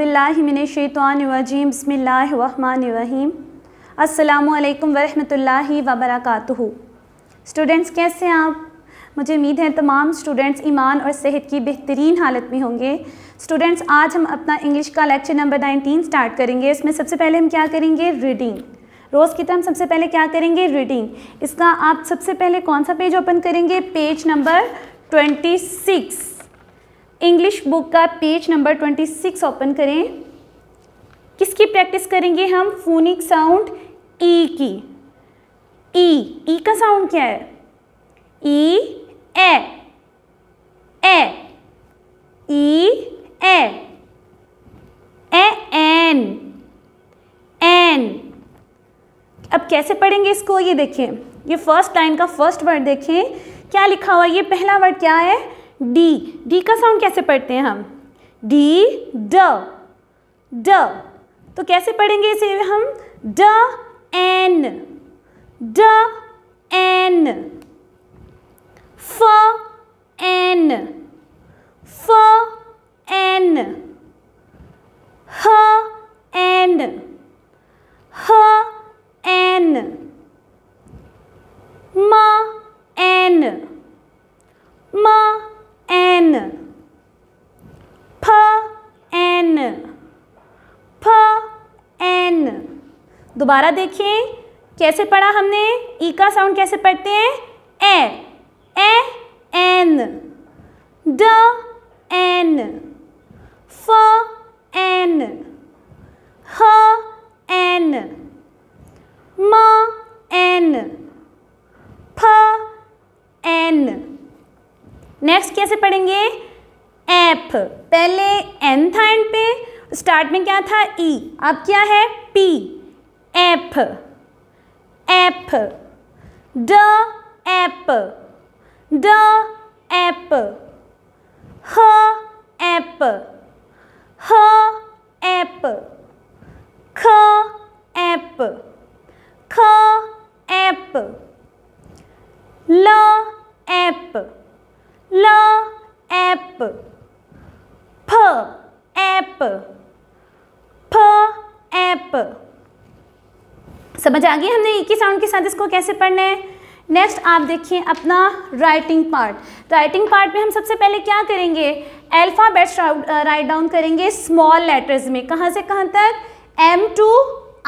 अज़बिल्लाशैतवानवजीम बसमीम अल्लाम वरहमतुल्लाहि वबरक स्टूडेंट्स कैसे हैं आप मुझे उम्मीद है तमाम स्टूडेंट्स ईमान और सेहत की बेहतरीन हालत में होंगे स्टूडेंट्स आज हम अपना इंग्लिश का लेक्चर नंबर 19 स्टार्ट करेंगे इसमें सबसे पहले हम क्या करेंगे रीडिंग रोज़ की तरह हम सबसे पहले क्या करेंगे रीडिंग इसका आप सबसे पहले कौन सा पेज ओपन करेंगे page number six English book का पेज नंबर 26 ओपन करें किसकी प्रैक्टिस करेंगे हम फोनिक साउंड ई की ई e, ई e का साउंड क्या है ई ए ए ई ए ए एन एन अब कैसे पढ़ेंगे इसको ये देखें ये फर्स्ट लाइन का फर्स्ट वर्ड देखें क्या लिखा हुआ ये पहला वर्ड क्या है डी डी का साउंड कैसे पढ़ते हैं हम डी ड ड तो कैसे पढ़ेंगे इसे हम ड एन ड एन फ एन फ एन ह एन ह एन म एन म एन फ एन फ एन दोबारा देखिए कैसे पढ़ा हमने ई e का साउंड कैसे पढ़ते हैं ए ए एन ड एन फ एन ह एन म एन फ एन नेक्स्ट कैसे पढ़ेंगे एफ पहले एन था एंड पे स्टार्ट में क्या था ई e. अब क्या है पी एफ एफ ड एप ड एप ह एप ह एप ख एप ख एप ल एप ल एप P एप फ एप समझ आ गई हमने एक ही साउंड के साथ इसको कैसे पढ़ना है नेक्स्ट आप देखिए अपना राइटिंग पार्ट राइटिंग पार्ट में हम सबसे पहले क्या करेंगे अल्फ़ाबेट्स राइट डाउन करेंगे स्मॉल लेटर्स में कहाँ से कहाँ तक एम टू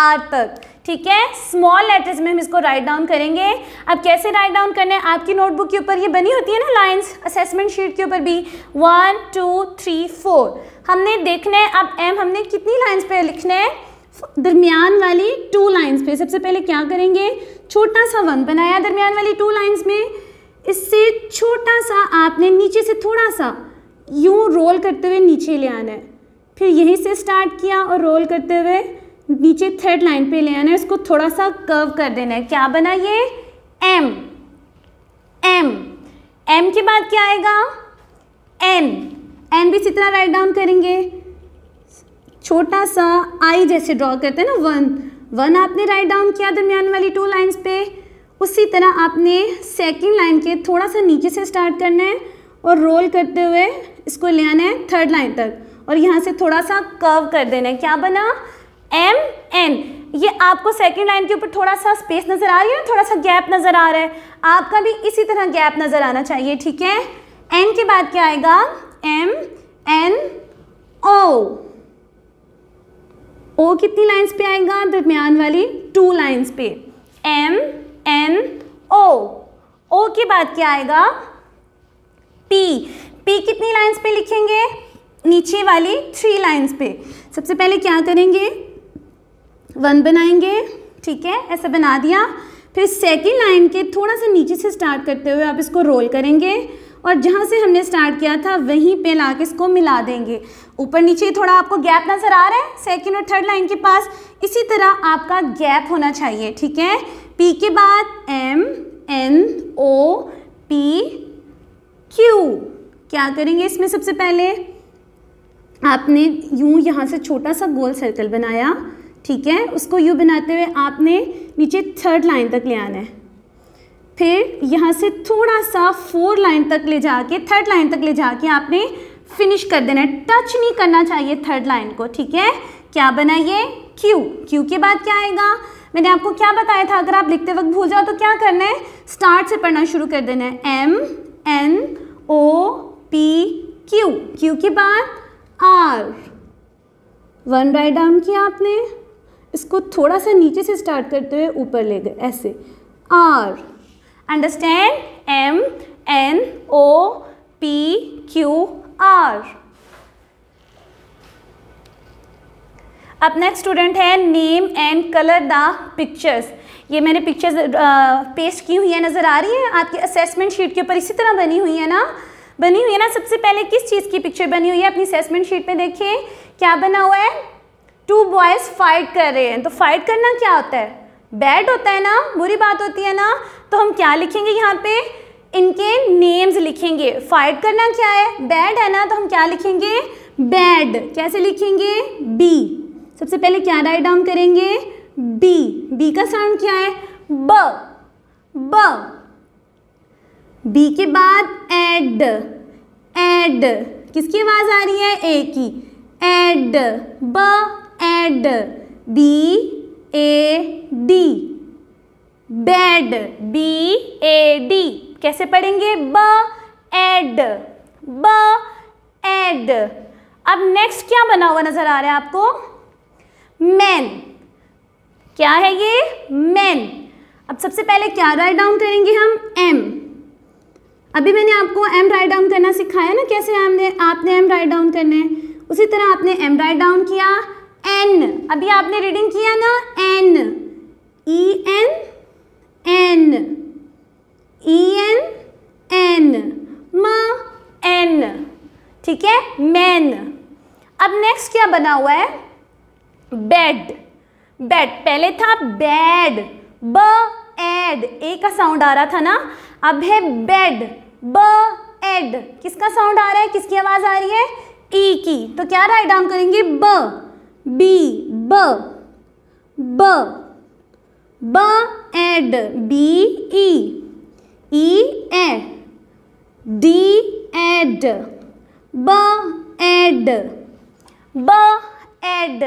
आर तक ठीक है स्मॉल लेटर्स में हम इसको राइट डाउन करेंगे अब कैसे राइट डाउन करना है आपकी नोटबुक के ऊपर ये बनी होती है ना लाइंस असेसमेंट शीट के ऊपर भी वन टू थ्री फोर हमने देखना है अब एम हमने कितनी लाइंस पे लिखना है दरमियान वाली टू लाइंस पे सबसे पहले क्या करेंगे छोटा सा वन बनाया दरमियान वाली टू लाइन्स में इससे छोटा सा आपने नीचे से थोड़ा सा यूँ रोल करते हुए नीचे ले आना है फिर यहीं से स्टार्ट किया और रोल करते हुए नीचे थर्ड लाइन पे ले आना है इसको थोड़ा सा कर्व कर देना है क्या बना ये एम एम एम के बाद क्या आएगा एन एन भी इसी तरह राइट डाउन करेंगे छोटा सा आई जैसे ड्रॉ करते हैं ना वन वन आपने राइट डाउन किया दरमियान वाली टू लाइंस पे उसी तरह आपने सेकंड लाइन के थोड़ा सा नीचे से स्टार्ट करना है और रोल करते हुए इसको ले आना है थर्ड लाइन तक और यहाँ से थोड़ा सा कर्व कर देना है क्या बना एम एन ये आपको सेकंड लाइन के ऊपर थोड़ा सा स्पेस नज़र आ रही है ना थोड़ा सा गैप नज़र आ रहा है आपका भी इसी तरह गैप नज़र आना चाहिए ठीक है एन के बाद क्या आएगा एम एन ओ ओ कितनी लाइंस पे आएगा दरमियान वाली टू लाइंस पे एम एन ओ ओ के बाद क्या आएगा पी पी कितनी लाइंस पे लिखेंगे नीचे वाली थ्री लाइंस पे सबसे पहले क्या करेंगे वन बनाएंगे ठीक है ऐसा बना दिया फिर सेकेंड लाइन के थोड़ा सा नीचे से स्टार्ट करते हुए आप इसको रोल करेंगे और जहाँ से हमने स्टार्ट किया था वहीं पे ला के इसको मिला देंगे ऊपर नीचे थोड़ा आपको गैप नज़र आ रहा है सेकेंड और थर्ड लाइन के पास इसी तरह आपका गैप होना चाहिए ठीक है पी के बाद M N O P Q क्या करेंगे इसमें सबसे पहले आपने यूँ यहाँ से छोटा सा गोल सर्कल बनाया ठीक है उसको यू बनाते हुए आपने नीचे थर्ड लाइन तक ले आना है फिर यहाँ से थोड़ा सा फोर लाइन तक ले जाके थर्ड लाइन तक ले जाके आपने फिनिश कर देना है टच नहीं करना चाहिए थर्ड लाइन को ठीक है क्या बना ये क्यू क्यू के बाद क्या आएगा मैंने आपको क्या बताया था अगर आप लिखते वक्त भूल जाओ तो क्या करना है स्टार्ट से पढ़ना शुरू कर देना है M N O P Q Q के बाद आर वन राइट डाउन किया आपने इसको थोड़ा सा नीचे से स्टार्ट करते हुए ऊपर ले गए ऐसे R understand M N O P Q R अब नेक्स्ट स्टूडेंट है name and colour the pictures ये मैंने पिक्चर्स पेस्ट की हुई है नज़र आ रही है आपकी असेसमेंट शीट के ऊपर इसी तरह बनी हुई है ना बनी हुई है ना सबसे पहले किस चीज़ की पिक्चर बनी हुई है अपनी असेसमेंट शीट में देखिए क्या बना हुआ है टू बॉयज़ फाइट कर रहे हैं तो फाइट करना क्या होता है बैड होता है ना बुरी बात होती है ना तो हम क्या लिखेंगे यहाँ पे इनके नेम्स लिखेंगे फाइट करना क्या है बैड है ना तो हम क्या लिखेंगे बैड कैसे लिखेंगे बी सबसे पहले क्या राइट डाउन करेंगे बी बी का साउंड क्या है ब ब बी के बाद एड एड किसकी आवाज़ आ रही है ए की एड ब ed B A D bed B A D कैसे पढ़ेंगे ब एड ब एड अब नेक्स्ट क्या बना हुआ नजर आ रहा है आपको मैन क्या है ये मैन अब सबसे पहले क्या राइट डाउन करेंगे हम एम अभी मैंने आपको एम राइट डाउन करना सिखाया ना कैसे आपने एम राइट डाउन करने उसी तरह आपने एम राइट डाउन किया एन अभी आपने रीडिंग किया ना N E N N E N N म एन ठीक है मैन अब नेक्स्ट क्या बना हुआ है बेड बेड पहले था बेड ब एड ए का साउंड आ रहा था ना अब है बेड ब एड किसका साउंड आ रहा है किसकी आवाज़ आ रही है ई e की तो क्या राइट डाउन करेंगे ब बी ब ब ब ed B E E A D ed ब एड ब एड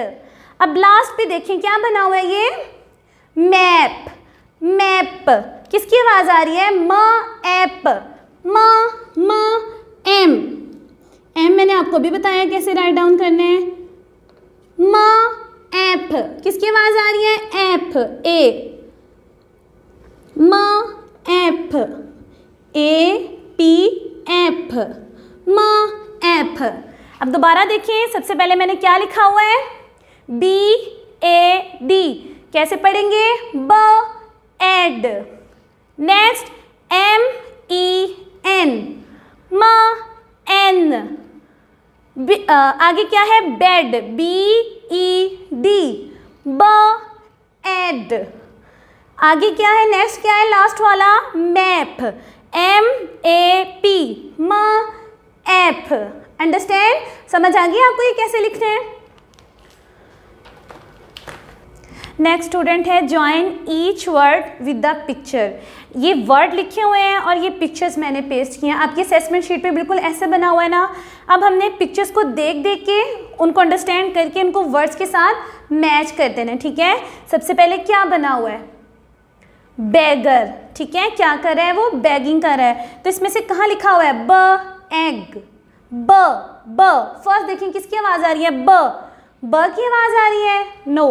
अब लास्ट पे देखें क्या बना हुआ है ये मैप मैप किसकी आवाज आ रही है म एप म म एम एम मैंने आपको भी बताया कैसे राइट डाउन करने हैं आवाज आ रही है एफ ए म एफ ए पी एफ म एफ अब दोबारा देखिए सबसे पहले मैंने क्या लिखा हुआ है बी ए डी कैसे पढ़ेंगे ब ed next M E N म एन आगे क्या है बेड बी ई डी ब एड आगे क्या है नेक्स्ट क्या है लास्ट वाला मैप एम ए पी म एफ अंडरस्टैंड समझ आ गई आपको ये कैसे लिखते हैं नेक्स्ट स्टूडेंट है join each word with the picture ये वर्ड लिखे हुए हैं और ये पिक्चर्स मैंने पेस्ट किए हैं आपकी असेसमेंट शीट पे बिल्कुल ऐसे बना हुआ है ना अब हमने पिक्चर्स को देख देख के उनको अंडरस्टैंड करके उनको वर्ड्स के साथ मैच कर देना ठीक है सबसे पहले क्या बना हुआ है बैगर ठीक है क्या कर रहा है वो बैगिंग कर रहा है तो इसमें से कहाँ लिखा हुआ है ब एग ब ब फर्स्ट देखें किसकी आवाज़ आ रही है ब ब की आवाज़ आ रही है नो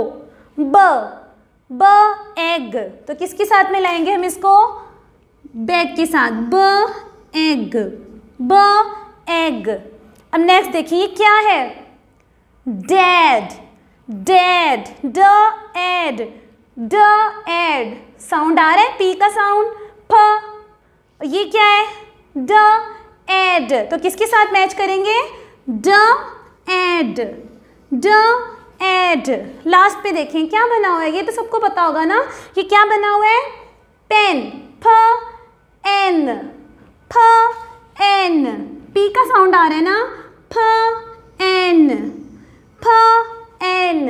ब ब एग तो किसके साथ में लाएंगे हम इसको बैग के साथ ब एग ब एग अब नेक्स्ट देखिए ये क्या है डेड डेड ड एड ड एड साउंड आ रहा है पी का साउंड फ ये क्या है ड एड तो किसके साथ मैच करेंगे ड एड ड एड लास्ट पे देखें क्या बना हुआ है ये तो सबको पता होगा ना कि क्या बना हुआ है पेन फ एन फ एन पी का साउंड आ रहा है ना फ एन फ एन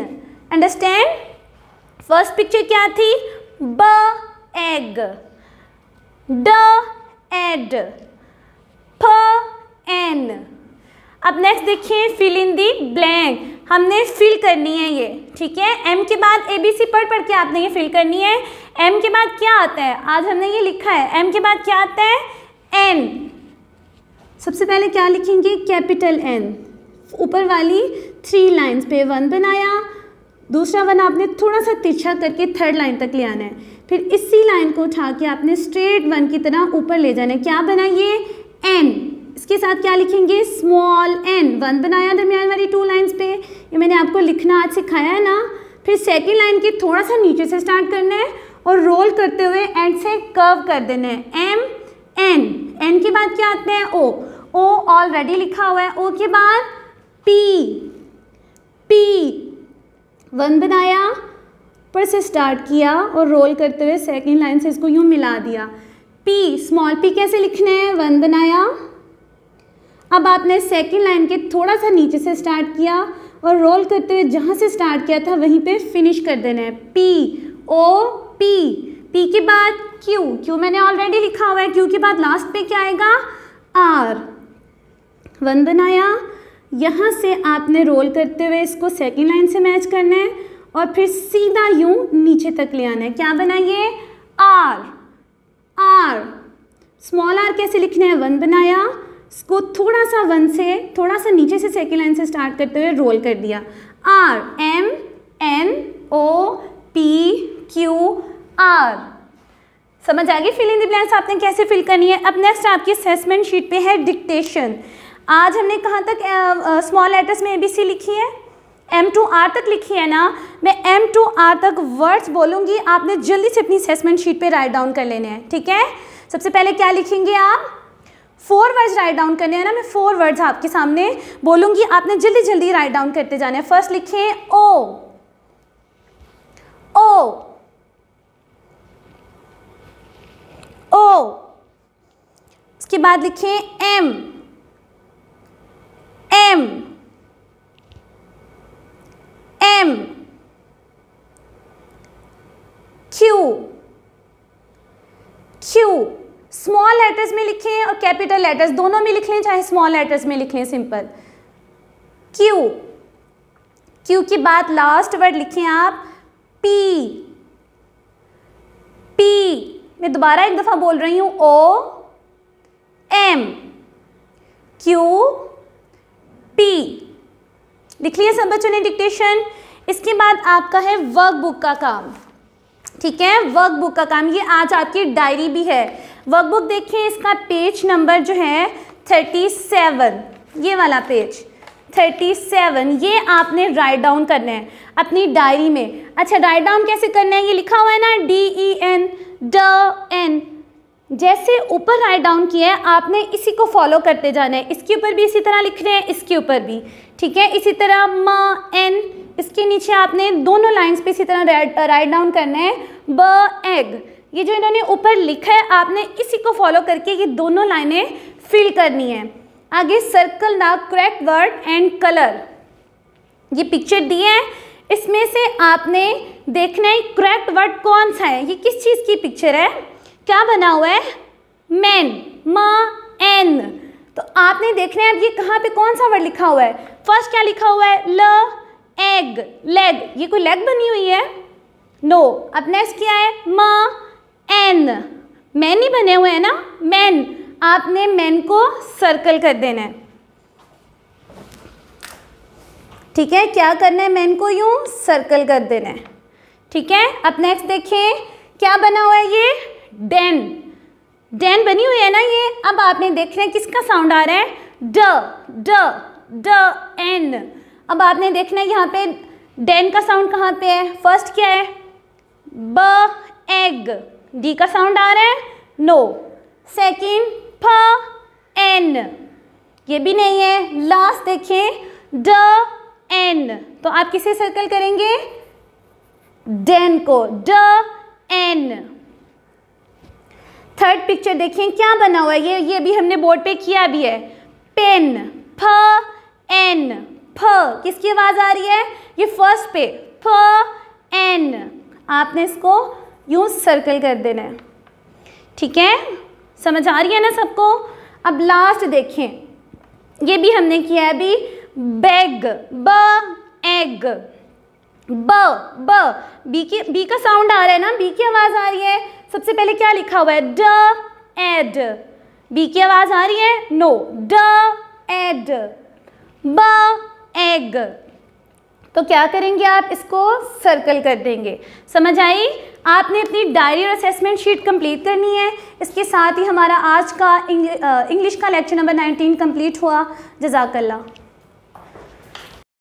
अंडरस्टैंड फर्स्ट पिक्चर क्या थी ब एग ड एड फ एन अब नेक्स्ट देखिए फिल इन दी ब्लैंक हमने फिल करनी है ये ठीक है एम के बाद ए बी सी पढ़ पढ़ के आपने ये फिल करनी है एम के बाद क्या आता है आज हमने ये लिखा है एम के बाद क्या आता है एन सबसे पहले क्या लिखेंगे कैपिटल एन ऊपर वाली थ्री लाइंस पे वन बनाया दूसरा वन आपने थोड़ा सा तिरछा करके थर्ड लाइन तक ले आना है फिर इसी लाइन को उठा के आपने स्ट्रेट वन की तरह ऊपर ले जाना है क्या बना ये एन इसके साथ क्या लिखेंगे स्मॉल एन वन बनाया दरमियान वाली टू लाइन्स पे ये मैंने आपको लिखना आज सिखाया है ना फिर सेकेंड लाइन के थोड़ा सा नीचे से स्टार्ट करना है और रोल करते हुए एंड से कर्व कर देना है एम एन एन के बाद क्या आते हैं ओ ओ ऑलरेडी लिखा हुआ है ओ के बाद पी पी वन बनाया पर से स्टार्ट किया और रोल करते हुए सेकेंड लाइन से इसको यूँ मिला दिया पी स्मॉल पी कैसे लिखना है वन बनाया अब आपने सेकेंड लाइन के थोड़ा सा नीचे से स्टार्ट किया और रोल करते हुए जहाँ से स्टार्ट किया था वहीं पे फिनिश कर देना है पी ओ पी पी के बाद क्यू क्यू मैंने ऑलरेडी लिखा हुआ है क्यू के बाद लास्ट पे क्या आएगा आर वन बनाया यहाँ से आपने रोल करते हुए इसको सेकेंड लाइन से मैच करना है और फिर सीधा यूँ नीचे तक ले आना है क्या बनाइए आर आर स्मॉल आर कैसे लिखना है वन बनाया इसको थोड़ा सा वन से थोड़ा सा नीचे से सेकेंड लाइन से स्टार्ट करते हुए रोल कर दिया R M N O P Q R समझ आ गई फिलिंग इन आपने कैसे फिल करनी है अब नेक्स्ट आपकी असेसमेंट शीट पे है डिक्टेशन आज हमने कहाँ तक स्मॉल लेटर्स में ए बी सी लिखी है एम टू आर तक लिखी है ना मैं एम टू आर तक वर्ड्स बोलूँगी आपने जल्दी से अपनी असेसमेंट शीट पे राइट डाउन कर लेने हैं ठीक है सबसे पहले क्या लिखेंगे आप फोर वर्ड्स राइट डाउन करने हैं ना मैं फोर वर्ड्स आपके सामने बोलूंगी आपने जल्दी जल्दी राइट डाउन करते जाने फर्स्ट लिखे ओ ओ ओ उसके बाद लिखे एम कैपिटल लेटर्स दोनों में लिख लें चाहे स्मॉल लेटर्स में लिख लें सिंपल क्यू क्यू की बात लास्ट वर्ड लिखें आप पी पी मैं दोबारा एक दफ़ा बोल रही हूं ओ एम क्यू पी लिख लिया सब बच्चों ने डिक्टेशन इसके बाद आपका है वर्कबुक का काम ठीक है वर्कबुक का काम ये आज आपकी डायरी भी है वर्कबुक देखिए इसका पेज नंबर जो है थर्टी सेवन ये वाला पेज थर्टी सेवन ये आपने राइट डाउन करना है अपनी डायरी में अच्छा राइट डाउन कैसे करना है ये लिखा हुआ है ना डी ई एन ड एन जैसे ऊपर राइट डाउन किया है आपने इसी को फॉलो करते जाना है इसके ऊपर भी इसी तरह लिख रहे हैं इसके ऊपर भी ठीक है इसी तरह म एन इसके नीचे आपने दोनों लाइंस पे इसी तरह राइट डाउन करना है ब एग ये जो इन्होंने ऊपर लिखा है आपने इसी को फॉलो करके ये दोनों लाइनें फिल करनी है आगे सर्कल ना क्रैक वर्ड एंड कलर ये पिक्चर दी है इसमें से आपने देखना है क्रैक वर्ड कौन सा है ये किस चीज़ की पिक्चर है क्या बना हुआ है मैन म एन तो आपने देखना है अब ये कहाँ पे कौन सा वर्ड लिखा हुआ है फर्स्ट क्या लिखा हुआ है ल एग लेग ये कोई लेग बनी हुई है नो no. अब नेक्स्ट क्या है म एन मैन ही बने हुए हैं ना मैन आपने मैन को सर्कल कर देना है ठीक है क्या करना है मैन को यूं सर्कल कर देना है ठीक है अब नेक्स्ट देखिए क्या बना हुआ है ये डेन डेन बनी हुई है ना ये अब आपने देखना है किसका साउंड आ रहा है ड ड ड एन अब आपने देखना है यहाँ पे डेन का साउंड कहाँ पे है फर्स्ट क्या है ब एग डी का साउंड आ रहा है नो सेकेंड फ एन ये भी नहीं है लास्ट देखें ड एन तो आप किसे सर्कल करेंगे डेन को ड एन थर्ड पिक्चर देखें क्या बना हुआ है ये ये भी हमने बोर्ड पे किया भी है पेन फ एन फ किसकी आवाज़ आ रही है ये फर्स्ट पे फ एन आपने इसको यूँ सर्कल कर देना है ठीक है समझ आ रही है ना सबको अब लास्ट देखें ये भी हमने किया है अभी बैग ब एग ब ब बी के बी का साउंड आ रहा है ना बी की आवाज़ आ रही है सबसे पहले क्या लिखा हुआ है ड एड बी की आवाज़ आ रही है नो ड एड ब एग तो क्या करेंगे आप इसको सर्कल कर देंगे समझ आई आपने अपनी डायरी और असेसमेंट शीट कंप्लीट करनी है इसके साथ ही हमारा आज का इंग्लिश का लेक्चर नंबर 19 कंप्लीट हुआ जजाकल्ला